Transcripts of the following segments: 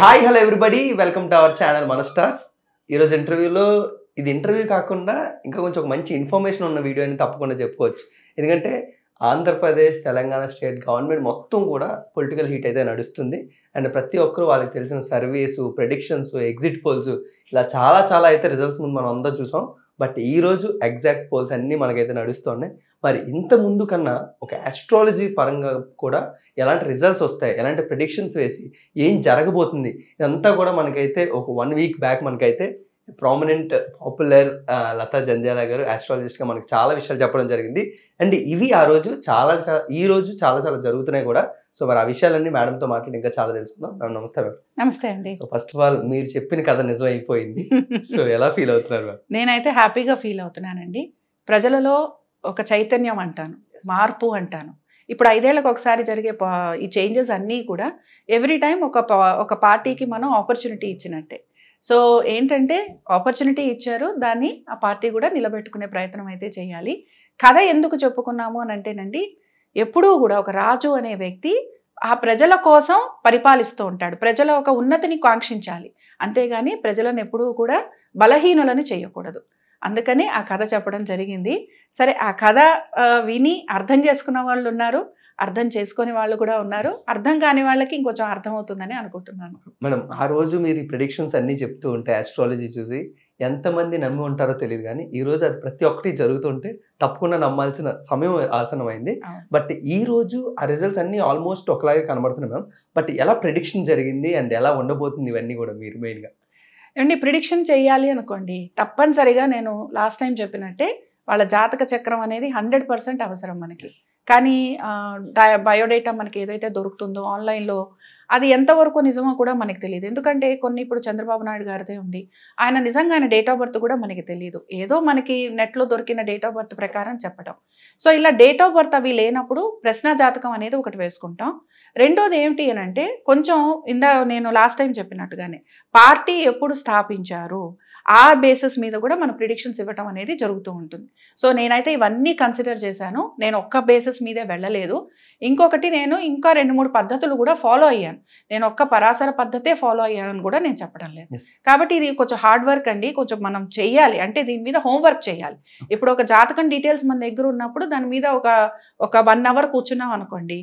Hi hello everybody welcome to our channel మన stars ఈరోజు ఇంటర్వ్యూలో ఇది ఇంటర్వ్యూ కాకుండా ఇంకా కొంచెం ఒక మంచి ఇన్ఫర్మేషన్ ఉన్న వీడియో అని తప్పకుండా చెప్పుకోవచ్చు ఎందుకంటే ఆంధ్రప్రదేశ్ తెలంగాణ స్టేట్ గవర్నమెంట్ మొత్తం కూడా పొలిటికల్ హీట్ అయితే నడుస్తుంది అండ్ ప్రతి ఒక్కరు వాళ్ళకి తెలిసిన సర్వీసు ప్రెడిక్షన్స్ ఎగ్జిట్ పోల్స్ ఇలా చాలా చాలా అయితే రిజల్ట్స్ ముందు మనం అందరూ చూసాం బట్ ఈరోజు ఎగ్జాక్ట్ పోల్స్ అన్నీ మనకైతే నడుస్తున్నాయి మరి ఇంత ముందు కన్నా ఒక ఆస్ట్రాలజీ పరంగా కూడా ఎలాంటి రిజల్ట్స్ వస్తాయి ఎలాంటి ప్రిడిక్షన్స్ వేసి ఏం జరగబోతుంది ఇదంతా కూడా మనకైతే ఒక వన్ వీక్ బ్యాక్ మనకైతే ప్రామినెంట్ పాపులర్ లతా జంజాల గారు ఆస్ట్రాలజిస్ట్గా మనకు చాలా విషయాలు చెప్పడం జరిగింది అండ్ ఇవి ఆ రోజు చాలా ఈ రోజు చాలా చాలా జరుగుతున్నాయి కూడా సో మరి ఆ విషయాలన్నీ మేడంతో మాట్లాడి ఇంకా చాలా తెలుసుకుందాం నమస్తే మేడం నమస్తే అండి సో ఫస్ట్ ఆఫ్ ఆల్ మీరు చెప్పిన కథ నిజం అయిపోయింది సో ఎలా ఫీల్ అవుతున్నారు నేనైతే హ్యాపీగా ఫీల్ అవుతున్నానండి ప్రజలలో ఒక చైతన్యం అంటాను మార్పు అంటాను ఇప్పుడు ఐదేళ్ళకి ఒకసారి జరిగే ఈ చేంజెస్ అన్నీ కూడా ఎవ్రీ టైం ఒక ఒక పార్టీకి hmm. మనం ఆపర్చునిటీ ఇచ్చినట్టే సో ఏంటంటే ఆపర్చునిటీ ఇచ్చారు దాన్ని ఆ పార్టీ కూడా నిలబెట్టుకునే ప్రయత్నం అయితే చేయాలి కథ ఎందుకు చెప్పుకున్నాము అని అంటేనండి ఎప్పుడూ కూడా ఒక రాజు అనే వ్యక్తి ఆ ప్రజల కోసం పరిపాలిస్తూ ఉంటాడు ప్రజల ఒక ఉన్నతిని కాంక్షించాలి అంతేగాని ప్రజలను ఎప్పుడూ కూడా బలహీనులను చేయకూడదు అందుకని ఆ కథ చెప్పడం జరిగింది సరే ఆ కథ విని అర్థం చేసుకున్న వాళ్ళు ఉన్నారు అర్థం చేసుకునే వాళ్ళు కూడా ఉన్నారు అర్థం కాని వాళ్ళకి ఇంకొంచెం అర్థం అవుతుందని అనుకుంటున్నాను మేడం ఆ రోజు మీరు ప్రిడిక్షన్స్ అన్నీ చెప్తూ ఉంటాయి ఆస్ట్రాలజీ చూసి ఎంతమంది నమ్మి ఉంటారో తెలియదు కానీ ఈ రోజు అది ప్రతి ఒక్కటి జరుగుతుంటే తప్పకుండా నమ్మాల్సిన సమయం ఆసనమైంది బట్ ఈ రోజు ఆ రిజల్ట్స్ అన్నీ ఆల్మోస్ట్ ఒకలాగే కనబడుతున్నాయి మ్యామ్ బట్ ఎలా ప్రిడిక్షన్ జరిగింది అండ్ ఎలా ఉండబోతుంది ఇవన్నీ కూడా మీరు మెయిన్గా ఏమండి ప్రిడిక్షన్ చేయాలి అనుకోండి తప్పనిసరిగా నేను లాస్ట్ టైం చెప్పినట్టే వాళ్ళ జాతక చక్రం అనేది హండ్రెడ్ పర్సెంట్ అవసరం మనకి కానీ బయోడేటా మనకి ఏదైతే దొరుకుతుందో ఆన్లైన్లో అది ఎంతవరకు నిజమో కూడా మనకి తెలియదు ఎందుకంటే కొన్ని ఇప్పుడు చంద్రబాబు నాయుడు గారిదే ఉంది ఆయన నిజంగా ఆయన డేట్ ఆఫ్ బర్త్ కూడా మనకి తెలియదు ఏదో మనకి నెట్లో దొరికిన డేట్ ఆఫ్ బర్త్ ప్రకారం చెప్పడం సో ఇలా డేట్ ఆఫ్ బర్త్ అవి లేనప్పుడు ప్రశ్న జాతకం అనేది ఒకటి వేసుకుంటాం రెండోది ఏమిటి అని అంటే కొంచెం ఇందా నేను లాస్ట్ టైం చెప్పినట్టుగానే పార్టీ ఎప్పుడు స్థాపించారు ఆ బేసిస్ మీద కూడా మనం ప్రిడిక్షన్స్ ఇవ్వటం అనేది జరుగుతూ ఉంటుంది సో నేనైతే ఇవన్నీ కన్సిడర్ చేశాను నేను ఒక్క బేసిస్ మీదే వెళ్ళలేదు ఇంకొకటి నేను ఇంకా రెండు మూడు పద్ధతులు కూడా ఫాలో అయ్యాను నేను ఒక్క పరాసర పద్ధతే ఫాలో అయ్యానని కూడా నేను చెప్పడం లేదు కాబట్టి ఇది కొంచెం హార్డ్ వర్క్ అండి కొంచెం మనం చేయాలి అంటే దీని మీద హోంవర్క్ చేయాలి ఇప్పుడు ఒక జాతకం డీటెయిల్స్ మన దగ్గర ఉన్నప్పుడు దాని మీద ఒక ఒక వన్ అవర్ కూర్చున్నాం అనుకోండి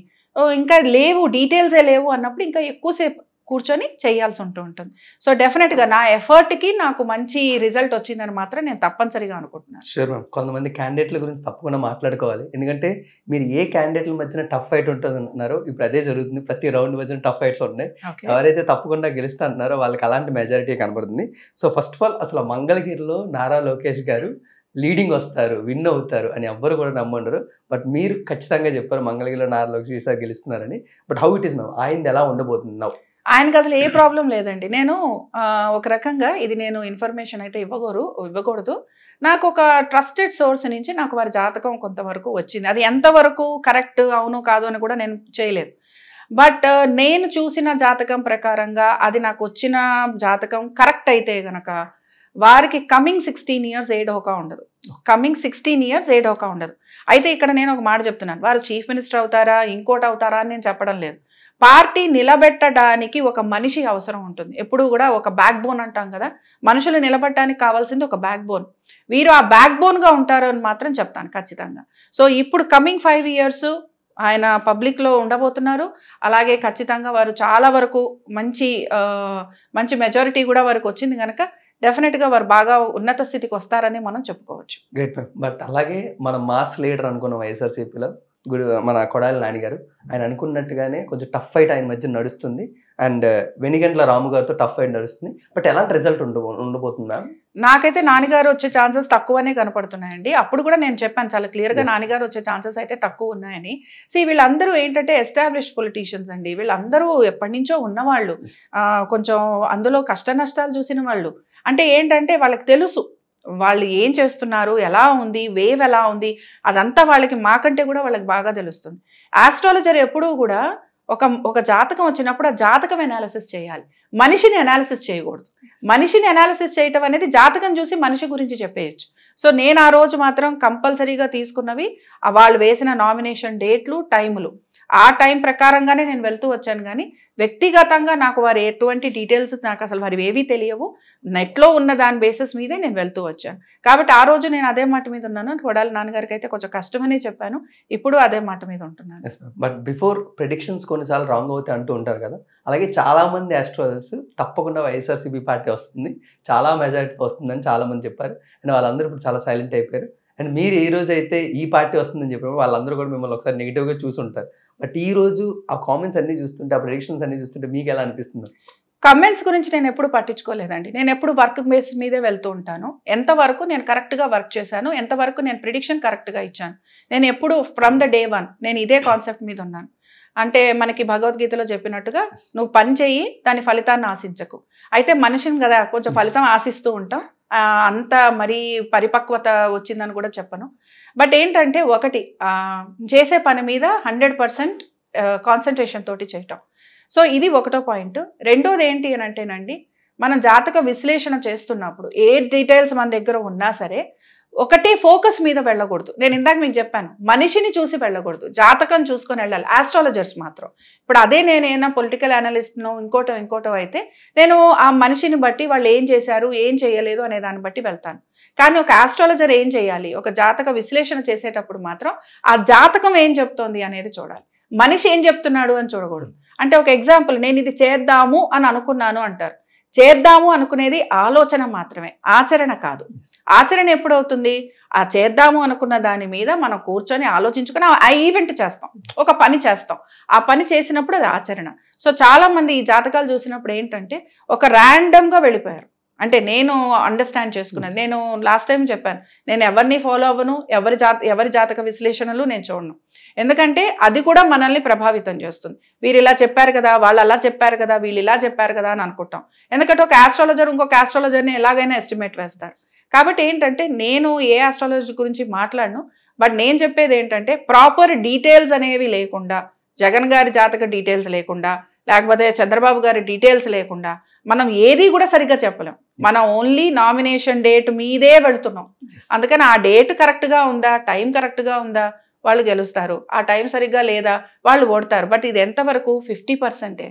ఇంకా లేవు డీటెయిల్సే లేవు అన్నప్పుడు ఇంకా ఎక్కువసేపు కూర్చొని చేయాల్సి ఉంటూ ఉంటుంది సో డెఫినెట్గా నా ఎఫర్ట్కి నాకు మంచి రిజల్ట్ వచ్చిందని మాత్రం నేను తప్పనిసరిగా అనుకుంటున్నాను షూర్ మ్యామ్ కొంతమంది క్యాండిడేట్ల గురించి తప్పకుండా మాట్లాడుకోవాలి ఎందుకంటే మీరు ఏ క్యాండిడేట్ల మధ్యన టఫ్ ఫైట్ ఉంటుంది అంటున్నారో ఇప్పుడు అదే జరుగుతుంది ప్రతి రౌండ్ మధ్యన టఫ్ ఫైట్స్ ఉన్నాయి ఎవరైతే తప్పకుండా గెలుస్తా అంటున్నారో వాళ్ళకి అలాంటి మెజారిటీ కనబడుతుంది సో ఫస్ట్ ఆఫ్ ఆల్ అసలు మంగళగిరిలో నారా లోకేష్ గారు లీడింగ్ వస్తారు విన్ అవుతారు అని ఎవ్వరు కూడా నమ్మండరు బట్ మీరు ఖచ్చితంగా చెప్పారు మంగళగిరిలో నారా లోకేష్ ఈసారి గెలుస్తున్నారని but how it is ma'am ఆయన ఎలా ఉండబోతుంది నవ్వు ఆయనకి అసలు ఏ ప్రాబ్లం లేదండి నేను ఒక రకంగా ఇది నేను ఇన్ఫర్మేషన్ అయితే ఇవ్వగోరు ఇవ్వకూడదు నాకు ఒక ట్రస్టెడ్ సోర్స్ నుంచి నాకు వారి జాతకం కొంతవరకు వచ్చింది అది ఎంతవరకు కరెక్ట్ అవును కాదు అని కూడా నేను చేయలేదు బట్ నేను చూసిన జాతకం ప్రకారంగా అది నాకు వచ్చిన జాతకం కరెక్ట్ అయితే గనక వారికి కమింగ్ సిక్స్టీన్ ఇయర్స్ ఏ డోకా ఉండదు కమింగ్ సిక్స్టీన్ ఇయర్స్ ఏ డోకా ఉండదు అయితే ఇక్కడ నేను ఒక మాట చెప్తున్నాను వారు చీఫ్ మినిస్టర్ అవుతారా ఇంకోటి అవుతారా అని నేను చెప్పడం లేదు పార్టీ నిలబెట్టడానికి ఒక మనిషి అవసరం ఉంటుంది ఎప్పుడు కూడా ఒక బ్యాక్ బోన్ అంటాం కదా మనుషులు నిలబడటానికి కావాల్సింది ఒక బ్యాక్ బోన్ వీరు ఆ బ్యాక్ బోన్గా ఉంటారు అని మాత్రం చెప్తాను ఖచ్చితంగా సో ఇప్పుడు కమింగ్ ఫైవ్ ఇయర్స్ ఆయన పబ్లిక్లో ఉండబోతున్నారు అలాగే ఖచ్చితంగా వారు చాలా వరకు మంచి మంచి మెజారిటీ కూడా వారికి వచ్చింది కనుక డెఫినెట్గా వారు బాగా ఉన్నత స్థితికి వస్తారని మనం చెప్పుకోవచ్చు గ్రేట్ బట్ అలాగే మనం మాస్ లీడర్ అనుకున్న వైఎస్ఆర్సీపీలో గుడి మన కొడాలి నాన్నగారు ఆయన అనుకున్నట్టుగానే కొంచెం టఫ్ ఫైట్ ఆయన మధ్య నడుస్తుంది అండ్ uh, వెనిగంట్ల రాము గారితో టఫ్ ఫైట్ నడుస్తుంది బట్ ఎలాంటి రిజల్ట్ ఉండబోతుందా నాకైతే నాన్నగారు వచ్చే ఛాన్సెస్ తక్కువనే కనపడుతున్నాయండి అప్పుడు కూడా నేను చెప్పాను చాలా క్లియర్గా నాన్నగారు వచ్చే ఛాన్సెస్ అయితే తక్కువ ఉన్నాయని సో వీళ్ళందరూ ఏంటంటే ఎస్టాబ్లిష్ పొలిటీషియన్స్ అండి వీళ్ళందరూ ఎప్పటి నుంచో ఉన్నవాళ్ళు కొంచెం అందులో కష్ట నష్టాలు చూసిన వాళ్ళు అంటే ఏంటంటే వాళ్ళకి తెలుసు వాళ్ళు ఏం చేస్తున్నారు ఎలా ఉంది వేవ్ ఎలా ఉంది అదంతా వాళ్ళకి మాకంటే కూడా వాళ్ళకి బాగా తెలుస్తుంది ఆస్ట్రాలజర్ ఎప్పుడూ కూడా ఒక ఒక జాతకం వచ్చినప్పుడు ఆ జాతకం ఎనాలిసిస్ చేయాలి మనిషిని ఎనాలిసిస్ చేయకూడదు మనిషిని ఎనాలిసిస్ చేయటం అనేది జాతకం చూసి మనిషి గురించి చెప్పేయచ్చు సో నేను ఆ రోజు మాత్రం కంపల్సరీగా తీసుకున్నవి వాళ్ళు వేసిన నామినేషన్ డేట్లు టైములు ఆ టైం ప్రకారంగానే నేను వెళ్తూ వచ్చాను కానీ వ్యక్తిగతంగా నాకు వారి ఎటువంటి డీటెయిల్స్ నాకు అసలు వారి ఏవీ తెలియవు నెట్లో ఉన్న దాని బేసిస్ మీదే నేను వెళ్తూ వచ్చాను కాబట్టి ఆ రోజు నేను అదే మాట మీద ఉన్నాను కొడాలి నాన్నగారికి అయితే కొంచెం కష్టమనే చెప్పాను ఇప్పుడు అదే మాట మీద ఉంటున్నాను బట్ బిఫోర్ ప్రిడిక్షన్స్ కొన్నిసార్లు రాంగ్ అవుతాయి అంటూ ఉంటారు కదా అలాగే చాలామంది ఆస్ట్రాలజర్స్ తప్పకుండా వైఎస్ఆర్సీపీ పార్టీ వస్తుంది చాలా మెజారిటీ వస్తుందని చాలామంది చెప్పారు అండ్ వాళ్ళందరూ ఇప్పుడు చాలా సైలెంట్ అయిపోయారు అండ్ మీరు ఏ రోజు అయితే ఈ పార్టీ వస్తుందని చెప్పినప్పుడు వాళ్ళందరూ కూడా మిమ్మల్ని ఒకసారి నెగిటివ్గా చూసుంటారు బట్ ఈ రోజు ఆ కామెంట్స్ అన్ని చూస్తుంటే ఆ ప్రిడిక్షన్స్ అన్ని చూస్తుంటే మీకు ఎలా అనిపిస్తుంది కమెంట్స్ గురించి నేను ఎప్పుడు పట్టించుకోలేదండి నేను ఎప్పుడు వర్క్ బేస్ మీదే వెళ్తూ ఉంటాను ఎంతవరకు నేను కరెక్ట్గా వర్క్ చేశాను ఎంతవరకు నేను ప్రిడిక్షన్ కరెక్ట్గా ఇచ్చాను నేను ఎప్పుడు ఫ్రమ్ ద డే వన్ నేను ఇదే కాన్సెప్ట్ మీద ఉన్నాను అంటే మనకి భగవద్గీతలో చెప్పినట్టుగా నువ్వు పని చేయి దాని ఫలితాన్ని ఆశించకు అయితే మనిషిని కదా కొంచెం ఫలితం ఆశిస్తూ ఉంటాం అంత మరీ పరిపక్వత వచ్చిందని కూడా చెప్పను బట్ ఏంటంటే ఒకటి చేసే పని మీద హండ్రెడ్ పర్సెంట్ కాన్సన్ట్రేషన్ తోటి చేయటం సో ఇది ఒకటో పాయింట్ రెండోది ఏంటి అని అంటేనండి మనం జాతక విశ్లేషణ చేస్తున్నప్పుడు ఏ డీటెయిల్స్ మన దగ్గర ఉన్నా సరే ఒకటే ఫోకస్ మీద వెళ్ళకూడదు నేను ఇందాక మీకు చెప్పాను మనిషిని చూసి వెళ్ళకూడదు జాతకం చూసుకొని వెళ్ళాలి ఆస్ట్రాలజర్స్ మాత్రం ఇప్పుడు అదే నేనైనా పొలిటికల్ అనలిస్ట్ను ఇంకోటో ఇంకోటో అయితే నేను ఆ మనిషిని బట్టి వాళ్ళు ఏం చేశారు ఏం చేయలేదు అనే దాన్ని బట్టి వెళ్తాను కానీ ఒక ఆస్ట్రాలజర్ ఏం చేయాలి ఒక జాతక విశ్లేషణ చేసేటప్పుడు మాత్రం ఆ జాతకం ఏం చెప్తోంది అనేది చూడాలి మనిషి ఏం చెప్తున్నాడు అని చూడకూడదు అంటే ఒక ఎగ్జాంపుల్ నేను ఇది చేద్దాము అని అనుకున్నాను అంటారు చేద్దాము అనుకునేది ఆలోచన మాత్రమే ఆచరణ కాదు ఆచరణ ఎప్పుడవుతుంది ఆ చేద్దాము అనుకున్న దాని మీద మనం కూర్చొని ఆలోచించుకుని ఆ ఈవెంట్ చేస్తాం ఒక పని చేస్తాం ఆ పని చేసినప్పుడు అది ఆచరణ సో చాలామంది ఈ జాతకాలు చూసినప్పుడు ఏంటంటే ఒక ర్యాండమ్గా వెళ్ళిపోయారు అంటే నేను అండర్స్టాండ్ చేసుకున్నాను hmm. నేను లాస్ట్ టైం చెప్పాను నేను ఎవరిని ఫాలో అవ్వను ఎవరి జాత ఎవరి జాతక విశ్లేషణలు నేను చూడను ఎందుకంటే అది కూడా మనల్ని ప్రభావితం చేస్తుంది వీరు ఇలా చెప్పారు కదా వాళ్ళు అలా చెప్పారు కదా వీళ్ళు ఇలా చెప్పారు కదా అని అనుకుంటాం ఎందుకంటే ఒక ఆస్ట్రాలజర్ ఇంకొక ఆస్ట్రాలజర్ని ఎలాగైనా ఎస్టిమేట్ వేస్తారు కాబట్టి ఏంటంటే నేను ఏ ఆస్ట్రాలజీ గురించి మాట్లాడను బట్ నేను చెప్పేది ఏంటంటే ప్రాపర్ డీటెయిల్స్ అనేవి లేకుండా జగన్ గారి జాతక డీటెయిల్స్ లేకుండా లేకపోతే చంద్రబాబు గారి డీటెయిల్స్ లేకుండా మనం ఏది కూడా సరిగ్గా చెప్పలేం మనం ఓన్లీ నామినేషన్ డేట్ మీదే వెళుతున్నాం అందుకని ఆ డేట్ కరెక్ట్గా ఉందా టైం కరెక్ట్గా ఉందా వాళ్ళు గెలుస్తారు ఆ టైం సరిగ్గా లేదా వాళ్ళు ఓడతారు బట్ ఇది ఎంతవరకు ఫిఫ్టీ పర్సెంటే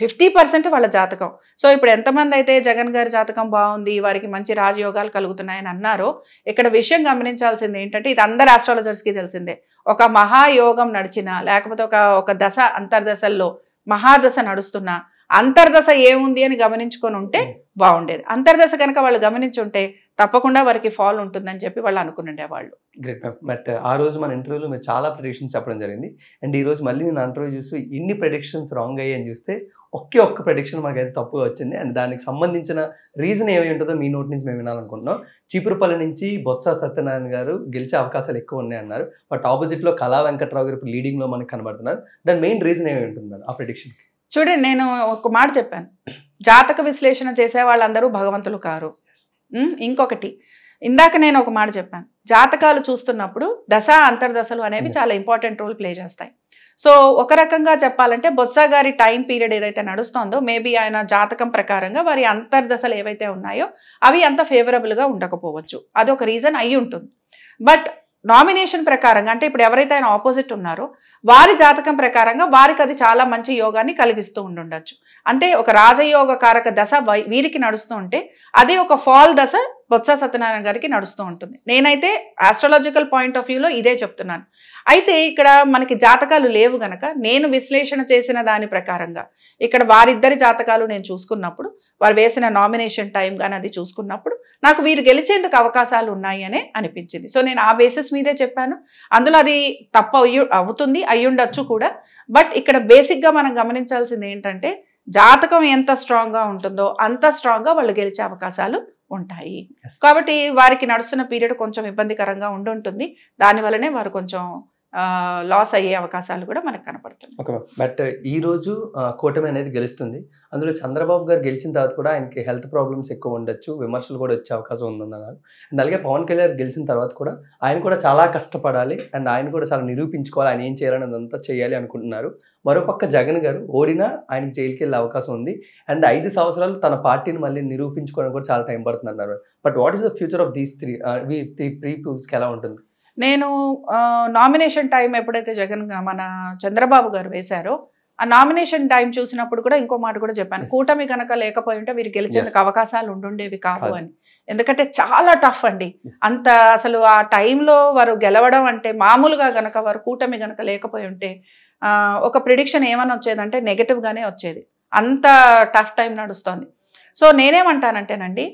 ఫిఫ్టీ పర్సెంట్ వాళ్ళ జాతకం సో ఇప్పుడు ఎంతమంది అయితే జగన్ గారి జాతకం బాగుంది వారికి మంచి రాజయోగాలు కలుగుతున్నాయని అన్నారో ఇక్కడ విషయం గమనించాల్సింది ఏంటంటే ఇది అందరు ఆస్ట్రాలజర్స్కి తెలిసిందే ఒక మహాయోగం నడిచినా లేకపోతే ఒక ఒక దశ అంతర్దశల్లో మహాదశ నడుస్తున్నా అంతర్దశ ఏముంది అని గమనించుకొని ఉంటే బాగుండేది అంతర్దశ కనుక వాళ్ళు గమనించుంటే తప్పకుండా వారికి ఫాల్ ఉంటుందని చెప్పి వాళ్ళు అనుకుని వాళ్ళు గ్రేట్ బట్ ఆ రోజు మన ఇంటర్వ్యూలో మీరు చాలా ప్రొడిక్షన్స్ చెప్పడం జరిగింది అండ్ ఈ రోజు మళ్ళీ నేను ఇంటర్వ్యూ చూసి ఎన్ని ప్రొడిక్షన్స్ రాంగ్ అని చూస్తే ఒకే ఒక్క ప్రిడిక్షన్ మాకైతే తప్పుగా వచ్చింది అండ్ దానికి సంబంధించిన రీజన్ ఏమై ఉంటుందో మీ నోటి నుంచి మేము వినాలనుకుంటున్నాం చీపురుపల్లి నుంచి బొత్స సత్యనారాయణ గారు గెలిచే అవకాశాలు ఎక్కువ ఉన్నాయి అన్నారు బట్ ఆపోజిట్లో కళా వెంకట్రావు గారు ఇప్పుడు లీడింగ్లో మనకు కనబడుతున్నారు దాని మెయిన్ రీజన్ ఏమై ఉంటుంది ఆ ప్రొడిక్షన్కి చూడండి నేను ఒక మాట చెప్పాను జాతక విశ్లేషణ చేసే వాళ్ళందరూ భగవంతులు కారు ఇంకొకటి ఇందాక నేను ఒక మాట చెప్పాను జాతకాలు చూస్తున్నప్పుడు దశ అంతర్దశలు అనేవి చాలా ఇంపార్టెంట్ రోల్ ప్లే చేస్తాయి సో ఒక రకంగా చెప్పాలంటే బొత్స గారి టైం పీరియడ్ ఏదైతే నడుస్తోందో మేబీ ఆయన జాతకం ప్రకారంగా వారి అంతర్దశలు ఏవైతే ఉన్నాయో అవి అంత ఫేవరబుల్గా ఉండకపోవచ్చు అదొక రీజన్ అయి ఉంటుంది బట్ నామినేషన్ ప్రకారంగా అంటే ఇప్పుడు ఎవరైతే ఆయన ఆపోజిట్ ఉన్నారో వారి జాతకం ప్రకారంగా వారికి అది చాలా మంచి యోగాన్ని కలిగిస్తూ ఉండుండొచ్చు అంటే ఒక రాజయోగ కారక దశ వీరికి నడుస్తూ ఉంటే అదే ఒక ఫాల్ దశ బొత్స సత్యనారాయణ గారికి నడుస్తూ ఉంటుంది నేనైతే ఆస్ట్రాలజికల్ పాయింట్ ఆఫ్ వ్యూలో ఇదే చెప్తున్నాను అయితే ఇక్కడ మనకి జాతకాలు లేవు గనక నేను విశ్లేషణ చేసిన దాని ప్రకారంగా ఇక్కడ వారిద్దరి జాతకాలు నేను చూసుకున్నప్పుడు వారు వేసిన నామినేషన్ టైం కానీ అది చూసుకున్నప్పుడు నాకు వీరు గెలిచేందుకు అవకాశాలు ఉన్నాయి అనే అనిపించింది సో నేను ఆ బేసిస్ మీదే చెప్పాను అందులో అది తప్ప అవుతుంది అయ్యుండొచ్చు కూడా బట్ ఇక్కడ బేసిక్గా మనం గమనించాల్సింది ఏంటంటే జాతకం ఎంత స్ట్రాంగ్గా ఉంటుందో అంత స్ట్రాంగ్గా వాళ్ళు గెలిచే అవకాశాలు ఉంటాయి కాబట్టి వారికి నడుస్తున్న పీరియడ్ కొంచెం ఇబ్బందికరంగా ఉండుంటుంది దానివల్లనే వారు కొంచెం లాస్ అయ్యే అవకాశాలు కూడా మనకు కనపడుతుంది ఓకే బట్ ఈరోజు కూటమి అనేది గెలుస్తుంది అందులో చంద్రబాబు గారు గెలిచిన తర్వాత కూడా ఆయనకి హెల్త్ ప్రాబ్లమ్స్ ఎక్కువ ఉండొచ్చు విమర్శలు కూడా వచ్చే అవకాశం ఉందన్నారు అండ్ అలాగే పవన్ కళ్యాణ్ గెలిచిన తర్వాత కూడా ఆయన కూడా చాలా కష్టపడాలి అండ్ ఆయన కూడా చాలా నిరూపించుకోవాలి ఆయన ఏం చేయాలని అదంతా చేయాలి అనుకుంటున్నారు మరోపక్క జగన్ గారు ఓడినా ఆయనకి జైలుకి వెళ్ళే అవకాశం ఉంది అండ్ ఐదు సంవత్సరాలు తన పార్టీని మళ్ళీ నిరూపించుకోవడానికి కూడా చాలా టైం పడుతుంది అన్నారు but what is the future of these three three pre టూల్స్కి ఎలా ఉంటుంది నేను నామినేషన్ టైం ఎప్పుడైతే జగన్ మన చంద్రబాబు గారు వేశారో ఆ నామినేషన్ టైం చూసినప్పుడు కూడా ఇంకో మాట కూడా చెప్పాను కూటమి కనుక లేకపోయి ఉంటే వీరు గెలిచేందుకు అవకాశాలు ఉండుండేవి కావు అని ఎందుకంటే చాలా టఫ్ అండి అంత అసలు ఆ టైంలో వారు గెలవడం అంటే మామూలుగా గనక వారు కూటమి గనక లేకపోయి ఉంటే ఒక ప్రిడిక్షన్ ఏమని వచ్చేదంటే గానే వచ్చేది అంత టఫ్ టైం నడుస్తోంది సో నేనేమంటానంటేనండి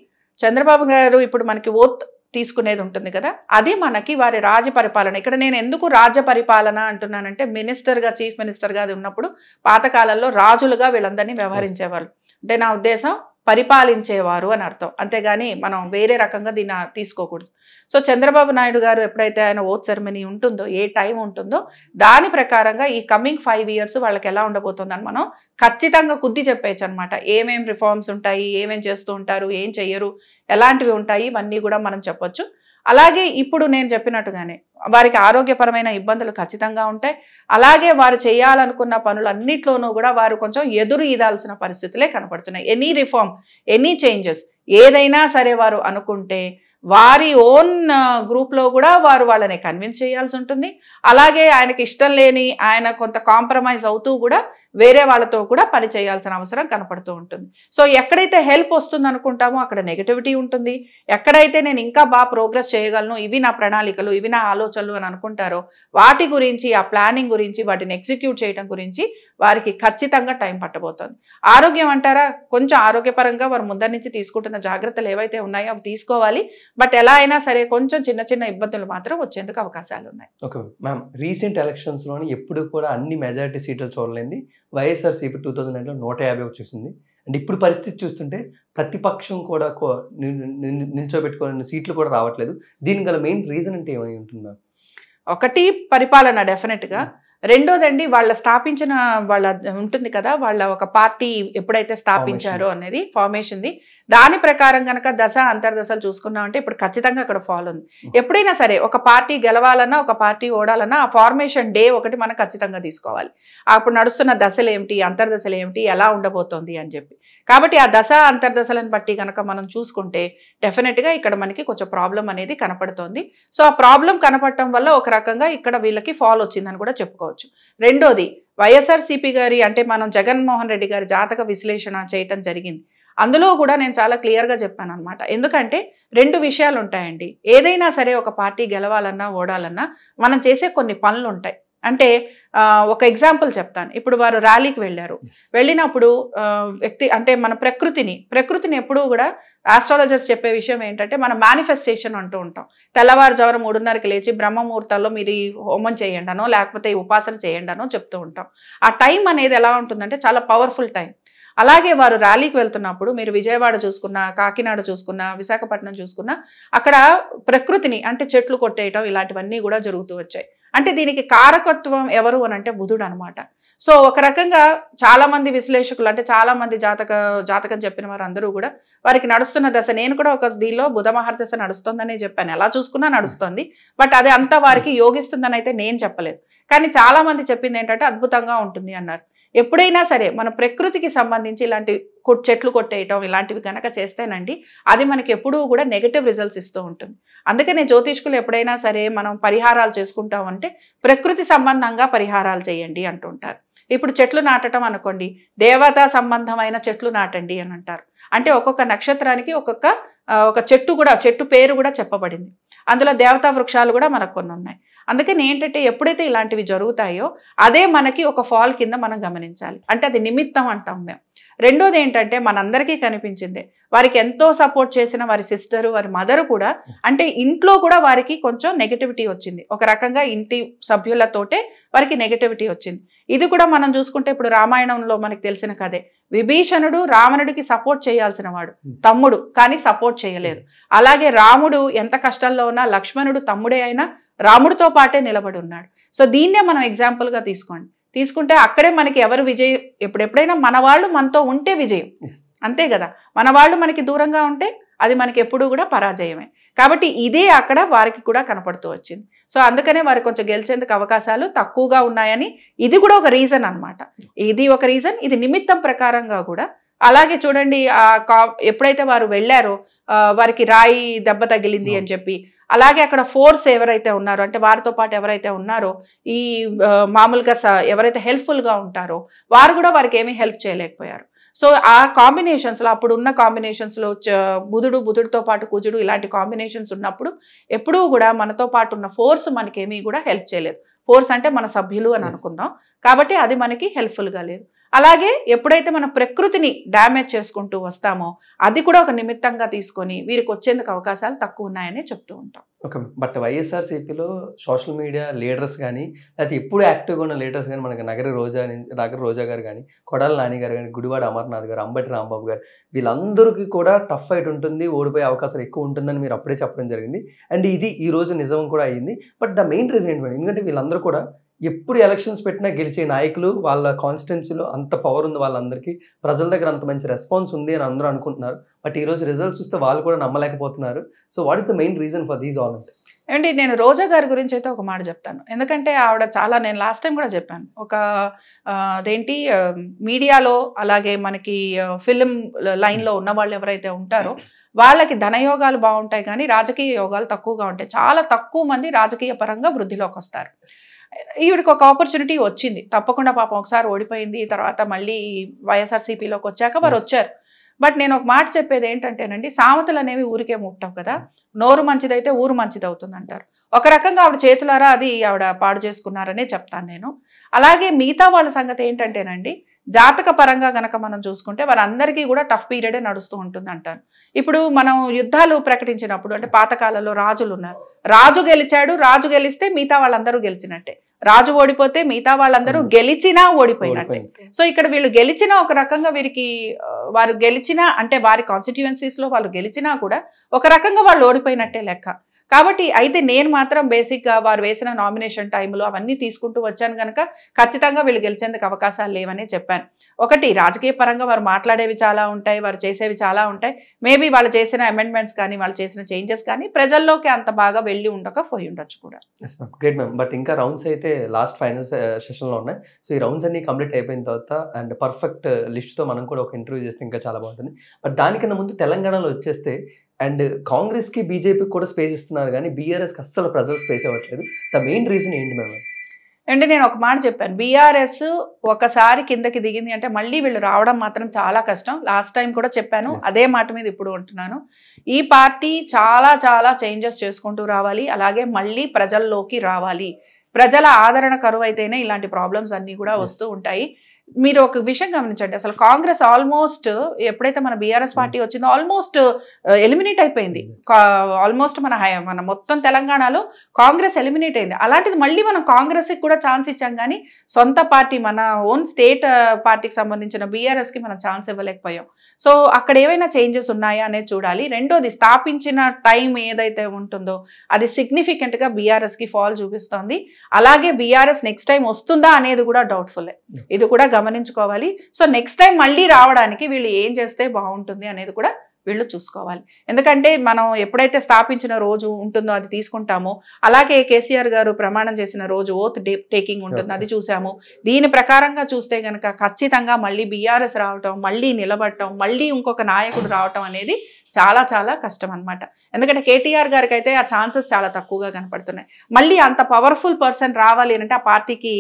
చంద్రబాబు గారు ఇప్పుడు మనకి ఓత్ తీసుకునేది ఉంటుంది కదా అది మనకి వారి రాజ్య పరిపాలన ఇక్కడ నేను ఎందుకు రాజ్య పరిపాలన అంటున్నానంటే మినిస్టర్గా చీఫ్ మినిస్టర్గా అది ఉన్నప్పుడు పాతకాలంలో రాజులుగా వీళ్ళందరినీ వ్యవహరించేవాళ్ళు అంటే నా ఉద్దేశం పరిపాలించేవారు అని అర్థం అంతేగాని మనం వేరే రకంగా దీన్ని తీసుకోకూడదు సో చంద్రబాబు నాయుడు గారు ఎప్పుడైతే ఆయన ఓత్ సెరమనీ ఉంటుందో ఏ టైం ఉంటుందో దాని ప్రకారంగా ఈ కమింగ్ ఫైవ్ ఇయర్స్ వాళ్ళకి ఎలా ఉండబోతుందని మనం ఖచ్చితంగా కుద్ది చెప్పేయచ్చు అనమాట ఏమేమి రిఫార్మ్స్ ఉంటాయి ఏమేమి చేస్తూ ఉంటారు ఏం చెయ్యరు ఎలాంటివి ఉంటాయి ఇవన్నీ కూడా మనం చెప్పొచ్చు అలాగే ఇప్పుడు నేను చెప్పినట్టుగానే వారికి ఆరోగ్యపరమైన ఇబ్బందులు ఖచ్చితంగా ఉంటాయి అలాగే వారు చేయాలనుకున్న పనులన్నిట్లోనూ కూడా వారు కొంచెం ఎదురు ఈదాల్సిన పరిస్థితులే కనపడుతున్నాయి ఎనీ రిఫార్మ్ ఎనీ చేంజెస్ ఏదైనా సరే వారు అనుకుంటే వారి ఓన్ గ్రూప్లో కూడా వారు వాళ్ళని కన్విన్స్ చేయాల్సి ఉంటుంది అలాగే ఆయనకి ఇష్టం లేని ఆయన కొంత కాంప్రమైజ్ అవుతూ కూడా వేరే వాళ్ళతో కూడా పని చేయాల్సిన అవసరం కనపడుతూ ఉంటుంది సో ఎక్కడైతే హెల్ప్ వస్తుంది అనుకుంటామో అక్కడ నెగిటివిటీ ఉంటుంది ఎక్కడైతే నేను ఇంకా బాగా ప్రోగ్రెస్ చేయగలను ఇవి నా ప్రణాళికలు ఇవి నా ఆలోచనలు అని అనుకుంటారో వాటి గురించి ఆ ప్లానింగ్ గురించి వాటిని ఎగ్జిక్యూట్ చేయడం గురించి వారికి ఖచ్చితంగా టైం పట్టబోతుంది ఆరోగ్యం అంటారా కొంచెం ఆరోగ్యపరంగా వారు ముందర నుంచి తీసుకుంటున్న జాగ్రత్తలు ఏవైతే ఉన్నాయో అవి తీసుకోవాలి బట్ ఎలా అయినా సరే కొంచెం చిన్న చిన్న ఇబ్బందులు మాత్రం వచ్చేందుకు అవకాశాలు ఉన్నాయి ఓకే మ్యామ్ రీసెంట్ ఎలక్షన్స్లోని ఎప్పుడు కూడా అన్ని మెజారిటీ సీట్లు చూడలేదు వైఎస్ఆర్సీపీ టూ థౌజండ్ నైన్లో నూట యాభై ఒకటి చూసింది అండ్ ఇప్పుడు పరిస్థితి చూస్తుంటే ప్రతిపక్షం కూడా నిల్చోబెట్టుకోవాలని సీట్లు కూడా రావట్లేదు దీనికి గల మెయిన్ రీజన్ అంటే ఏమై ఉంటుందా ఒకటి పరిపాలన డెఫినెట్గా రెండోదండి వాళ్ళ స్థాపించిన వాళ్ళ ఉంటుంది కదా వాళ్ళ ఒక పార్టీ ఎప్పుడైతే స్థాపించారో అనేది ఫార్మేషన్ ది దాని ప్రకారం కనుక దశ అంతర్దశలు చూసుకున్నామంటే ఇప్పుడు ఖచ్చితంగా అక్కడ ఫాలో ఉంది ఎప్పుడైనా సరే ఒక పార్టీ గెలవాలన్నా ఒక పార్టీ ఓడాలన్నా ఆ ఫార్మేషన్ డే ఒకటి మనం ఖచ్చితంగా తీసుకోవాలి అప్పుడు నడుస్తున్న దశలు ఏమిటి అంతర్దశలు ఏమిటి ఎలా ఉండబోతోంది అని చెప్పి కాబట్టి ఆ దశ అంతర్దశలను బట్టి కనుక మనం చూసుకుంటే డెఫినెట్గా ఇక్కడ మనకి కొంచెం ప్రాబ్లం అనేది కనపడుతోంది సో ఆ ప్రాబ్లం కనపడటం వల్ల ఒక రకంగా ఇక్కడ వీళ్ళకి ఫాల్ వచ్చిందని కూడా చెప్పుకోవచ్చు కావచ్చు రెండోది వైఎస్ఆర్సీపీ గారి అంటే మనం జగన్మోహన్ రెడ్డి గారి జాతక విశ్లేషణ చేయటం జరిగింది అందులో కూడా నేను చాలా క్లియర్గా చెప్పాను అనమాట ఎందుకంటే రెండు విషయాలు ఉంటాయండి ఏదైనా సరే ఒక పార్టీ గెలవాలన్నా ఓడాలన్నా మనం చేసే కొన్ని పనులు ఉంటాయి అంటే ఒక ఎగ్జాంపుల్ చెప్తాను ఇప్పుడు వారు ర్యాలీకి వెళ్ళారు వెళ్ళినప్పుడు వ్యక్తి అంటే మన ప్రకృతిని ప్రకృతిని ఎప్పుడూ కూడా ఆస్ట్రాలజర్స్ చెప్పే విషయం ఏంటంటే మనం మేనిఫెస్టేషన్ అంటూ ఉంటాం తెల్లవారుజవరం మూడున్నరకి లేచి బ్రహ్మముహూర్తంలో మీరు ఈ హోమం చేయండినో లేకపోతే ఉపాసన చేయండినో చెప్తూ ఉంటాం ఆ టైం అనేది ఎలా ఉంటుందంటే చాలా పవర్ఫుల్ టైం అలాగే వారు ర్యాలీకి వెళ్తున్నప్పుడు మీరు విజయవాడ చూసుకున్న కాకినాడ చూసుకున్న విశాఖపట్నం చూసుకున్న అక్కడ ప్రకృతిని అంటే చెట్లు కొట్టేయటం ఇలాంటివన్నీ కూడా జరుగుతూ వచ్చాయి అంటే దీనికి కారకత్వం ఎవరు అని అంటే బుధుడు అనమాట సో ఒక రకంగా చాలామంది విశ్లేషకులు అంటే చాలామంది జాతక జాతకం చెప్పిన వారు అందరూ కూడా వారికి నడుస్తున్న దశ నేను కూడా ఒక దీనిలో బుధ దశ నడుస్తుందనే చెప్పాను ఎలా చూసుకున్నా నడుస్తుంది బట్ అది అంతా వారికి యోగిస్తుందని అయితే నేను చెప్పలేదు కానీ చాలామంది చెప్పింది ఏంటంటే అద్భుతంగా ఉంటుంది అన్నారు ఎప్పుడైనా సరే మన ప్రకృతికి సంబంధించి ఇలాంటి చెట్లు కొట్టేయటం ఇలాంటివి కనుక చేస్తేనండి అది మనకి ఎప్పుడూ కూడా నెగటివ్ రిజల్ట్స్ ఇస్తూ ఉంటుంది అందుకనే జ్యోతిష్కులు ఎప్పుడైనా సరే మనం పరిహారాలు చేసుకుంటాం అంటే ప్రకృతి సంబంధంగా పరిహారాలు చేయండి అంటుంటారు ఇప్పుడు చెట్లు నాటడం అనుకోండి దేవతా సంబంధమైన చెట్లు నాటండి అని అంటారు అంటే ఒక్కొక్క నక్షత్రానికి ఒక్కొక్క ఒక చెట్టు కూడా చెట్టు పేరు కూడా చెప్పబడింది అందులో దేవతా వృక్షాలు కూడా మనకు కొన్ని ఉన్నాయి అందుకని ఏంటంటే ఎప్పుడైతే ఇలాంటివి జరుగుతాయో అదే మనకి ఒక ఫాల్ కింద మనం గమనించాలి అంటే అది నిమిత్తం అంటాం మేము రెండోది ఏంటంటే మనందరికీ కనిపించిందే వారికి ఎంతో సపోర్ట్ చేసిన వారి సిస్టరు వారి మదర్ కూడా అంటే ఇంట్లో కూడా వారికి కొంచెం నెగటివిటీ వచ్చింది ఒక రకంగా ఇంటి సభ్యులతోటే వారికి నెగటివిటీ వచ్చింది ఇది కూడా మనం చూసుకుంటే ఇప్పుడు రామాయణంలో మనకు తెలిసిన కదే విభీషణుడు రావణుడికి సపోర్ట్ చేయాల్సిన వాడు hmm. తమ్ముడు కానీ సపోర్ట్ చేయలేదు hmm. అలాగే రాముడు ఎంత కష్టంలో ఉన్నా లక్ష్మణుడు తమ్ముడే అయినా రాముడితో పాటే నిలబడి ఉన్నాడు సో దీన్నే మనం ఎగ్జాంపుల్గా తీసుకోండి తీసుకుంటే అక్కడే మనకి ఎవరు విజయం ఎప్పుడెప్పుడైనా మన వాళ్ళు మనతో ఉంటే విజయం అంతే కదా మన వాళ్ళు మనకి దూరంగా ఉంటే అది మనకి ఎప్పుడూ కూడా పరాజయమే కాబట్టి ఇదే అక్కడ వారికి కూడా కనపడుతూ వచ్చింది సో అందుకనే వారు కొంచెం గెలిచేందుకు అవకాశాలు తక్కువగా ఉన్నాయని ఇది కూడా ఒక రీజన్ అనమాట ఇది ఒక రీజన్ ఇది నిమిత్తం ప్రకారంగా కూడా అలాగే చూడండి ఎప్పుడైతే వారు వెళ్ళారో వారికి రాయి దెబ్బ తగిలింది అని చెప్పి అలాగే అక్కడ ఫోర్స్ ఎవరైతే ఉన్నారో అంటే వారితో పాటు ఎవరైతే ఉన్నారో ఈ మామూలుగా ఎవరైతే హెల్ప్ఫుల్గా ఉంటారో వారు కూడా వారికి ఏమీ హెల్ప్ చేయలేకపోయారు సో ఆ కాంబినేషన్స్లో అప్పుడు ఉన్న కాంబినేషన్స్లో బుధుడు బుధుడితో పాటు కుజుడు ఇలాంటి కాంబినేషన్స్ ఉన్నప్పుడు ఎప్పుడూ కూడా మనతో పాటు ఉన్న ఫోర్స్ మనకేమీ కూడా హెల్ప్ చేయలేదు ఫోర్స్ అంటే మన సభ్యులు అని అనుకుందాం కాబట్టి అది మనకి హెల్ప్ఫుల్గా లేదు అలాగే ఎప్పుడైతే మన ప్రకృతిని డ్యామేజ్ చేసుకుంటూ వస్తామో అది కూడా ఒక నిమిత్తంగా తీసుకొని వీరికి వచ్చేందుకు అవకాశాలు తక్కువ ఉన్నాయని చెప్తూ ఉంటాం ఓకే బట్ వైఎస్ఆర్సీపీలో సోషల్ మీడియా లీడర్స్ కానీ లేకపోతే ఎప్పుడు యాక్టివ్గా ఉన్న లీడర్స్ కానీ మనకి నగర రోజా నగర రోజా గారు కానీ కొడాల నాని గారు కానీ గుడివాడ అమర్నాథ్ గారు అంబటి రాంబాబు గారు వీళ్ళందరికీ కూడా టఫ్ అయిట్ ఉంటుంది ఓడిపోయే అవకాశాలు ఎక్కువ ఉంటుందని మీరు అప్పుడే చెప్పడం జరిగింది అండ్ ఇది ఈ రోజు నిజం కూడా అయ్యింది బట్ ద మెయిన్ రీజన్ ఏంటంటే ఎందుకంటే వీళ్ళందరూ కూడా ఎప్పుడు ఎలక్షన్స్ పెట్టినా గెలిచే నాయకులు వాళ్ళ కాన్స్టిట్యున్సీలో అంత పవర్ ఉంది వాళ్ళందరికీ ప్రజల దగ్గర అంత మంచి రెస్పాన్స్ ఉంది అని అందరూ అనుకుంటున్నారు బట్ ఈరోజు రిజల్ట్స్ చూస్తే వాళ్ళు కూడా నమ్మలేకపోతున్నారు so what is the main reason for these all అంటే నేను రోజా గారి గురించి అయితే ఒక మాట చెప్తాను ఎందుకంటే ఆవిడ చాలా నేను లాస్ట్ టైం కూడా చెప్పాను ఒక అదేంటి మీడియాలో అలాగే మనకి ఫిలిం లైన్లో ఉన్న వాళ్ళు ఎవరైతే ఉంటారో వాళ్ళకి ధనయోగాలు బాగుంటాయి కానీ రాజకీయ యోగాలు తక్కువగా ఉంటాయి చాలా తక్కువ మంది రాజకీయ పరంగా వృద్ధిలోకి వస్తారు ఈవిడికి ఒక ఆపర్చునిటీ వచ్చింది తప్పకుండా పాపం ఒకసారి ఓడిపోయింది తర్వాత మళ్ళీ వైఎస్ఆర్సీపీలోకి వచ్చాక వారు వచ్చారు బట్ నేను ఒక మాట చెప్పేది ఏంటంటేనండి సామెతలు అనేవి ఊరికే ముట్టవు కదా నోరు మంచిదైతే ఊరు మంచిది అవుతుంది అంటారు ఒక రకంగా ఆవిడ చేతులారా అది ఆవిడ పాడు చేసుకున్నారనే చెప్తాను నేను అలాగే మిగతా వాళ్ళ సంగతి ఏంటంటేనండి జాతక పరంగా గనక మనం చూసుకుంటే వారందరికీ కూడా టఫ్ పీరియడే నడుస్తూ ఉంటుంది అంటారు ఇప్పుడు మనం యుద్ధాలు ప్రకటించినప్పుడు అంటే పాతకాలలో రాజులు ఉన్నారు రాజు గెలిచాడు రాజు గెలిస్తే మిగతా వాళ్ళందరూ గెలిచినట్టే రాజు ఓడిపోతే మిగతా వాళ్ళందరూ గెలిచినా ఓడిపోయినట్టే సో ఇక్కడ వీళ్ళు గెలిచినా ఒక రకంగా వీరికి వారు గెలిచినా అంటే వారి కాన్స్టిట్యుయెన్సీస్లో వాళ్ళు గెలిచినా కూడా ఒక రకంగా వాళ్ళు ఓడిపోయినట్టే లెక్క కాబట్టి అయితే నేను మాత్రం బేసిక్గా వారు వేసిన నామినేషన్ టైంలో అవన్నీ తీసుకుంటూ వచ్చాను కనుక ఖచ్చితంగా వీళ్ళు గెలిచేందుకు అవకాశాలు లేవనే చెప్పాను ఒకటి రాజకీయ పరంగా వారు మాట్లాడేవి చాలా ఉంటాయి వారు చేసేవి చాలా ఉంటాయి మేబీ వాళ్ళు చేసిన అమెండ్మెంట్స్ కానీ వాళ్ళు చేసిన చేంజెస్ కానీ ప్రజల్లోకి అంత బాగా వెళ్ళి ఉండక పోయి ఉండొచ్చు కూడా గ్రేట్ మ్యామ్ బట్ ఇంకా రౌండ్స్ అయితే లాస్ట్ ఫైనల్ సెషన్లో ఉన్నాయి సో ఈ రౌండ్స్ అన్ని కంప్లీట్ అయిపోయిన తర్వాత అండ్ పర్ఫెక్ట్ లిస్ట్తో మనం కూడా ఒక ఇంటర్వ్యూ చేస్తే ఇంకా చాలా బాగుంటుంది బట్ దానికన్నా ముందు తెలంగాణలో వచ్చేస్తే అండ్ కాంగ్రెస్కి బీజేపీకి కూడా స్పేస్ ఇస్తున్నారు కానీ బీఆర్ఎస్కి అస్సలు ప్రజలు స్పేస్ అవ్వట్లేదు ద మెయిన్ రీజన్ ఏంటి మేడం అంటే నేను ఒక మాట చెప్పాను బీఆర్ఎస్ ఒకసారి కిందకి దిగింది అంటే మళ్ళీ వీళ్ళు రావడం మాత్రం చాలా కష్టం లాస్ట్ టైం కూడా చెప్పాను అదే మాట మీద ఇప్పుడు ఉంటున్నాను ఈ పార్టీ చాలా చాలా చేంజెస్ చేసుకుంటూ రావాలి అలాగే మళ్ళీ ప్రజల్లోకి రావాలి ప్రజల ఆదరణ కరువు అయితేనే ఇలాంటి ప్రాబ్లమ్స్ అన్నీ కూడా వస్తూ ఉంటాయి మీరు ఒక విషయం గమనించండి అసలు కాంగ్రెస్ ఆల్మోస్ట్ ఎప్పుడైతే మన బీఆర్ఎస్ పార్టీ hmm. వచ్చిందో ఆల్మోస్ట్ uh, ఎలిమినేట్ అయిపోయింది hmm. ఆల్మోస్ట్ మన మన మొత్తం తెలంగాణలో కాంగ్రెస్ ఎలిమినేట్ అయింది అలాంటిది మళ్ళీ మనం కాంగ్రెస్కి కూడా ఛాన్స్ ఇచ్చాం కానీ సొంత పార్టీ మన ఓన్ స్టేట్ uh, పార్టీకి సంబంధించిన బీఆర్ఎస్కి మనం ఛాన్స్ ఇవ్వలేకపోయాం సో అక్కడ ఏవైనా చేంజెస్ ఉన్నాయా అనేది చూడాలి రెండోది స్థాపించిన టైం ఏదైతే ఉంటుందో అది సిగ్నిఫికెంట్గా బీఆర్ఎస్కి ఫాల్ చూపిస్తోంది అలాగే బీఆర్ఎస్ నెక్స్ట్ టైం వస్తుందా అనేది కూడా డౌట్ఫుల్ hmm. ఇది కూడా గమనించుకోవాలి సో నెక్స్ట్ టైం మళ్ళీ రావడానికి వీళ్ళు ఏం చేస్తే బాగుంటుంది అనేది కూడా వీళ్ళు చూసుకోవాలి ఎందుకంటే మనం ఎప్పుడైతే స్థాపించిన రోజు ఉంటుందో అది తీసుకుంటామో అలాగే కేసీఆర్ గారు ప్రమాణం చేసిన రోజు ఓత్ టేకింగ్ ఉంటుంది అది చూసాము దీని ప్రకారంగా చూస్తే కనుక ఖచ్చితంగా మళ్ళీ బీఆర్ఎస్ రావటం మళ్ళీ నిలబడటం మళ్ళీ ఇంకొక నాయకుడు రావటం అనేది చాలా చాలా కష్టం అనమాట ఎందుకంటే కేటీఆర్ గారికి అయితే ఆ ఛాన్సెస్ చాలా తక్కువగా కనపడుతున్నాయి మళ్ళీ అంత పవర్ఫుల్ పర్సన్ రావాలి అంటే ఆ పార్టీకి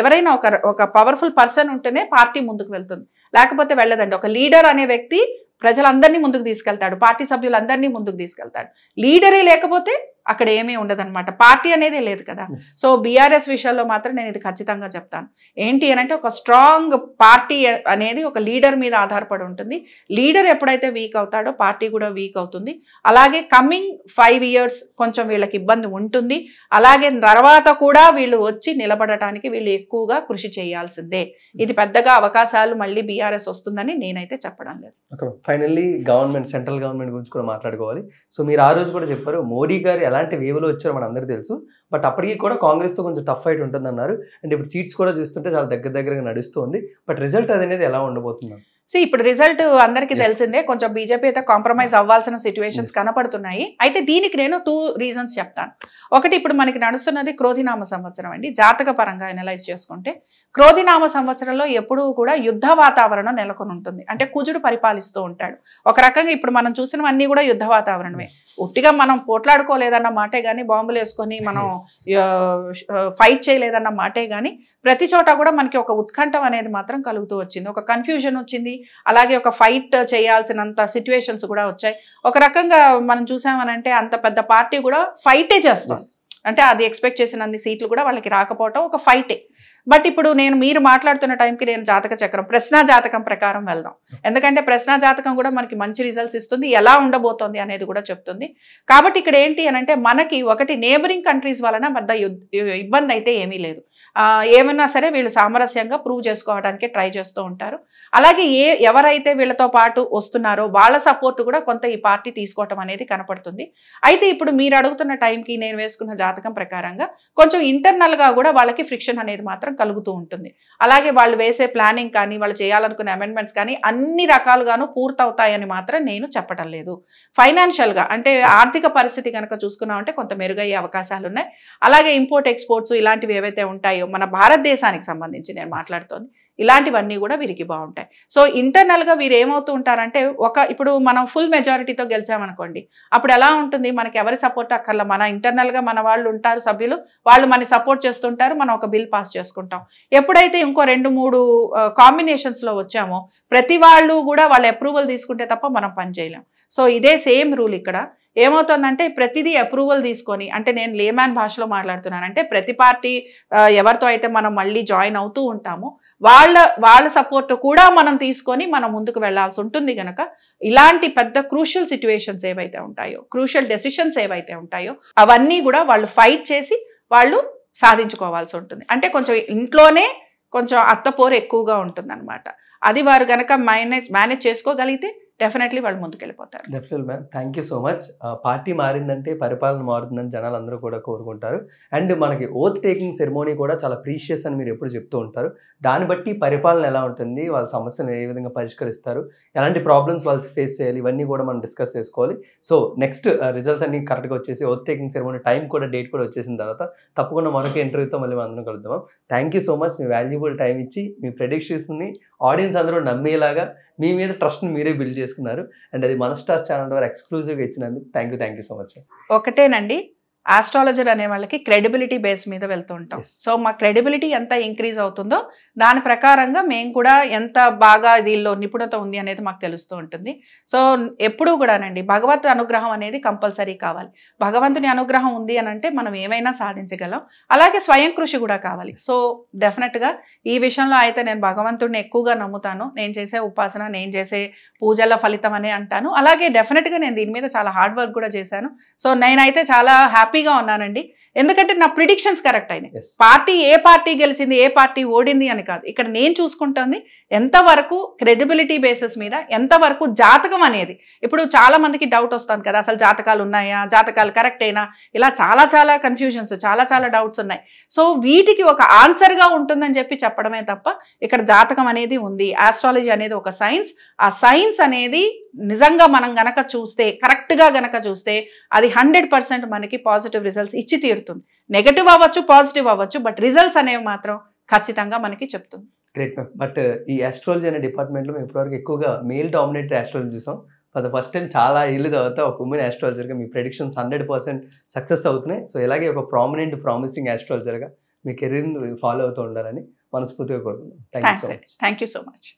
ఎవరైనా ఒక ఒక పవర్ఫుల్ పర్సన్ ఉంటేనే పార్టీ ముందుకు వెళ్తుంది లేకపోతే వెళ్ళదండి ఒక లీడర్ అనే వ్యక్తి ప్రజలందరినీ ముందుకు తీసుకెళ్తాడు పార్టీ సభ్యులందరినీ ముందుకు తీసుకెళ్తాడు లీడరే లేకపోతే అక్కడ ఏమీ ఉండదన్నమాట పార్టీ అనేది లేదు కదా సో బీఆర్ఎస్ విషయాల్లో మాత్రం నేను ఇది ఖచ్చితంగా చెప్తాను ఏంటి అంటే ఒక స్ట్రాంగ్ పార్టీ అనేది ఒక లీడర్ మీద ఆధారపడి ఉంటుంది లీడర్ ఎప్పుడైతే వీక్ అవుతాడో పార్టీ కూడా వీక్ అవుతుంది అలాగే కమింగ్ ఫైవ్ ఇయర్స్ కొంచెం వీళ్ళకి ఇబ్బంది ఉంటుంది అలాగే తర్వాత కూడా వీళ్ళు వచ్చి నిలబడటానికి వీళ్ళు ఎక్కువగా కృషి చేయాల్సిందే ఇది పెద్దగా అవకాశాలు మళ్ళీ బీఆర్ఎస్ వస్తుందని నేనైతే చెప్పడం లేదు ఫైనల్లీ గవర్నమెంట్ సెంట్రల్ గవర్నమెంట్ గురించి కూడా మాట్లాడుకోవాలి సో మీరు ఆ రోజు కూడా చెప్పారు మోడీ గారు ఎలాంటి వేవ్లో వచ్చారో మన అందరికీ తెలుసు బట్ అప్పటికీ కూడా కాంగ్రెస్తో కొంచెం టఫ్ ఫైట్ ఉంటుందన్నారు అండ్ ఇప్పుడు సీట్స్ కూడా చూస్తుంటే చాలా దగ్గర దగ్గరగా నడుస్తుంది బట్ రిజల్ట్ అనేది ఎలా ఉండబోతున్నారు సో ఇప్పుడు రిజల్ట్ అందరికి తెలిసిందే కొంచెం బీజేపీ అయితే కాంప్రమైజ్ అవ్వాల్సిన సిచ్యువేషన్స్ కనపడుతున్నాయి అయితే దీనికి నేను టూ రీజన్స్ చెప్తాను ఒకటి ఇప్పుడు మనకి నడుస్తున్నది క్రోధినామ సంవత్సరం అండి జాతక పరంగా అనలైజ్ చేసుకుంటే క్రోధినామ సంవత్సరంలో ఎప్పుడూ కూడా యుద్ధ వాతావరణం నెలకొని ఉంటుంది అంటే కుజుడు పరిపాలిస్తూ ఉంటాడు ఒక రకంగా ఇప్పుడు మనం చూసినవన్నీ కూడా యుద్ధ వాతావరణమే ఉట్టిగా మనం పోట్లాడుకోలేదన్న మాటే కానీ బాంబులు వేసుకొని మనం ఫైట్ చేయలేదన్న మాటే కానీ ప్రతి చోట కూడా మనకి ఒక ఉత్కంఠం అనేది మాత్రం కలుగుతూ వచ్చింది ఒక కన్ఫ్యూజన్ వచ్చింది అలాగే ఒక ఫైట్ చేయాల్సినంత సిచ్యువేషన్స్ కూడా వచ్చాయి ఒక రకంగా మనం చూసామనంటే అంత పెద్ద పార్టీ కూడా ఫైటే చేస్తాం అంటే అది ఎక్స్పెక్ట్ చేసిన అన్ని సీట్లు కూడా వాళ్ళకి రాకపోవటం ఒక ఫైటే బట్ ఇప్పుడు నేను మీరు మాట్లాడుతున్న టైంకి నేను జాతక చక్రం ప్రశ్నా జాతకం ప్రకారం వెళ్దాం ఎందుకంటే ప్రశ్నా జాతకం కూడా మనకి మంచి రిజల్ట్స్ ఇస్తుంది ఎలా ఉండబోతోంది అనేది కూడా చెప్తుంది కాబట్టి ఇక్కడ ఏంటి అని అంటే మనకి ఒకటి నేబరింగ్ కంట్రీస్ వలన పెద్ద ఇబ్బంది అయితే ఏమీ లేదు ఏమన్నా సరే వీళ్ళు సామరస్యంగా ప్రూవ్ చేసుకోవడానికి ట్రై చేస్తూ ఉంటారు అలాగే ఏ ఎవరైతే వీళ్ళతో పాటు వస్తున్నారో వాళ్ళ సపోర్ట్ కూడా కొంత ఈ పార్టీ తీసుకోవటం అనేది కనపడుతుంది అయితే ఇప్పుడు మీరు అడుగుతున్న టైంకి నేను వేసుకున్న జాతకం ప్రకారంగా కొంచెం ఇంటర్నల్గా కూడా వాళ్ళకి ఫ్రిక్షన్ అనేది మాత్రం కలుగుతూ ఉంటుంది అలాగే వాళ్ళు వేసే ప్లానింగ్ కానీ వాళ్ళు చేయాలనుకునే అమెండ్మెంట్స్ కానీ అన్ని రకాలుగాను పూర్తవుతాయని మాత్రం నేను చెప్పటం లేదు ఫైనాన్షియల్గా అంటే ఆర్థిక పరిస్థితి కనుక చూసుకున్నామంటే కొంత మెరుగయ్యే అవకాశాలు ఉన్నాయి అలాగే ఇంపోర్ట్ ఎక్స్పోర్ట్స్ ఇలాంటివి ఏవైతే ఉంటాయో మన భారతదేశానికి సంబంధించి నేను మాట్లాడుతోంది ఇలాంటివన్నీ కూడా వీరికి బాగుంటాయి సో ఇంటర్నల్గా వీరు ఏమవుతూ ఉంటారంటే ఒక ఇప్పుడు మనం ఫుల్ మెజారిటీతో గెలిచామనుకోండి అప్పుడు ఎలా ఉంటుంది మనకి ఎవరి సపోర్ట్ అక్కర్లా మన ఇంటర్నల్గా మన వాళ్ళు ఉంటారు సభ్యులు వాళ్ళు మనకి సపోర్ట్ చేస్తుంటారు మనం ఒక బిల్ పాస్ చేసుకుంటాం ఎప్పుడైతే ఇంకో రెండు మూడు కాంబినేషన్స్లో వచ్చామో ప్రతి వాళ్ళు కూడా వాళ్ళు అప్రూవల్ తీసుకుంటే తప్ప మనం పని చేయలేం సో ఇదే సేమ్ రూల్ ఇక్కడ ఏమవుతుందంటే ప్రతిదీ అప్రూవల్ తీసుకొని అంటే నేను లేమాన్ భాషలో మాట్లాడుతున్నాను అంటే ప్రతి పార్టీ ఎవరితో అయితే మనం మళ్ళీ జాయిన్ అవుతూ ఉంటామో వాళ్ళ వాళ్ళ సపోర్ట్ కూడా మనం తీసుకొని మనం ముందుకు వెళ్లాల్సి ఉంటుంది కనుక ఇలాంటి పెద్ద క్రూషియల్ సిచ్యువేషన్స్ ఏవైతే ఉంటాయో క్రూషియల్ డెసిషన్స్ ఏవైతే ఉంటాయో అవన్నీ కూడా వాళ్ళు ఫైట్ చేసి వాళ్ళు సాధించుకోవాల్సి ఉంటుంది అంటే కొంచెం ఇంట్లోనే కొంచెం అత్తపోరు ఎక్కువగా ఉంటుంది అది వారు కనుక మేనేజ్ మేనేజ్ చేసుకోగలిగితే డెఫినెట్లీ వాళ్ళు ముందుకెళ్ళిపోతారు definitely ma'am thank you so much party మారిందంటే పరిపాలన మారుతుందని జనాలు అందరూ కూడా కోరుకుంటారు అండ్ మనకి ఓత్ టేకింగ్ సెరమోనీ కూడా చాలా ప్రీషియస్ అని మీరు ఎప్పుడు చెప్తూ ఉంటారు దాన్ని బట్టి పరిపాలన ఎలా ఉంటుంది వాళ్ళ సమస్యను ఏ విధంగా పరిష్కరిస్తారు ఎలాంటి ప్రాబ్లమ్స్ వాళ్ళు ఫేస్ చేయాలి ఇవన్నీ కూడా మనం డిస్కస్ చేసుకోవాలి సో నెక్స్ట్ రిజల్ట్స్ అన్ని కరెక్ట్గా వచ్చేసి ఓత్ టేకింగ్ సెరమోనీ టైం కూడా డేట్ కూడా వచ్చేసిన తర్వాత తప్పకుండా మరొక ఇంటర్వ్యూతో మళ్ళీ మనం అందరం కలుద్దాం థ్యాంక్ యూ సో మచ్ మీ వాల్యుబుల్ టైం ఇచ్చి మీ ప్రెడిక్షన్స్ని ఆడియన్స్ అందరూ నమ్మేలాగా మీ మీద ట్రస్ట్ని మీరే బిల్డ్ చేసుకున్నారు అండ్ అది మన స్టార్ ఛానల్ ద్వారా ఎక్స్క్లూజివ్గా ఇచ్చినందుకు thank you thank you so much ఒకటేనండి ఆస్ట్రాలజర్ అనే వాళ్ళకి క్రెడిబిలిటీ బేస్ మీద వెళ్తూ ఉంటాం సో మా క్రెడిబిలిటీ ఎంత ఇంక్రీజ్ అవుతుందో దాని ప్రకారంగా మేము కూడా ఎంత బాగా దీనిలో నిపుణత ఉంది అనేది మాకు తెలుస్తూ ఉంటుంది సో ఎప్పుడూ కూడానండి భగవత్ అనుగ్రహం అనేది కంపల్సరీ కావాలి భగవంతుని అనుగ్రహం ఉంది అని అంటే మనం ఏమైనా సాధించగలం అలాగే స్వయం కృషి కూడా కావాలి సో డెఫినెట్గా ఈ విషయంలో అయితే నేను భగవంతుడిని ఎక్కువగా నమ్ముతాను నేను చేసే ఉపాసన నేను చేసే పూజల ఫలితం అనే అంటాను అలాగే డెఫినెట్గా నేను దీని మీద చాలా హార్డ్ వర్క్ కూడా చేశాను సో నేనైతే చాలా హ్యాపీ హ్యాపీగా ఉన్నానండి ఎందుకంటే నా ప్రిడిక్షన్స్ కరెక్ట్ అయినాయి పార్టీ ఏ పార్టీ గెలిచింది ఏ పార్టీ ఓడింది అని కాదు ఇక్కడ నేను చూసుకుంటుంది ఎంతవరకు క్రెడిబిలిటీ బేసిస్ మీద ఎంతవరకు జాతకం అనేది ఇప్పుడు చాలా మందికి డౌట్ వస్తుంది కదా అసలు జాతకాలు ఉన్నాయా జాతకాలు కరెక్టేనా ఇలా చాలా చాలా కన్ఫ్యూజన్స్ చాలా చాలా డౌట్స్ ఉన్నాయి సో వీటికి ఒక ఆన్సర్గా ఉంటుందని చెప్పి చెప్పడమే తప్ప ఇక్కడ జాతకం అనేది ఉంది ఆస్ట్రాలజీ అనేది ఒక సైన్స్ ఆ సైన్స్ అనేది నిజంగా మనం గనక చూస్తే కరెక్ట్గా గనక చూస్తే అది హండ్రెడ్ మనకి పాజిటివ్ రిజల్ట్స్ ఇచ్చి తీరుతుంది నెగటివ్ అవ్వచ్చు పాజిటివ్ అవ్వచ్చు బట్ రిజల్ట్స్ అనేవి మాత్రం ఖచ్చితంగా మనకి చెప్తుంది గ్రేట్ మ్యామ్ బట్ ఈ ఆస్ట్రాలజీ అనే డిపార్ట్మెంట్లో మేము ఇప్పటివరకు ఎక్కువగా మెయిల్ డామినేటెడ్ ఆస్ట్రాలజీ చూసాం ఫర్ ద ఫస్ట్ టైం చాలా ఇల్లు తర్వాత ఒక ఉమెన్ ఆస్ట్రాలజర్గా మీ ప్రెడిక్షన్స్ హండ్రెడ్ పర్సెంట్ సక్సెస్ అవుతున్నాయి సో ఇలాగే ఒక ప్రామినెంట్ ప్రామిసింగ్ ఆస్ట్రాలజర్గా మీ కెరీర్ని ఫాలో అవుతూ ఉండాలని మనస్ఫూర్తిగా కోరుకుంటున్నాం thank you so much thank you so much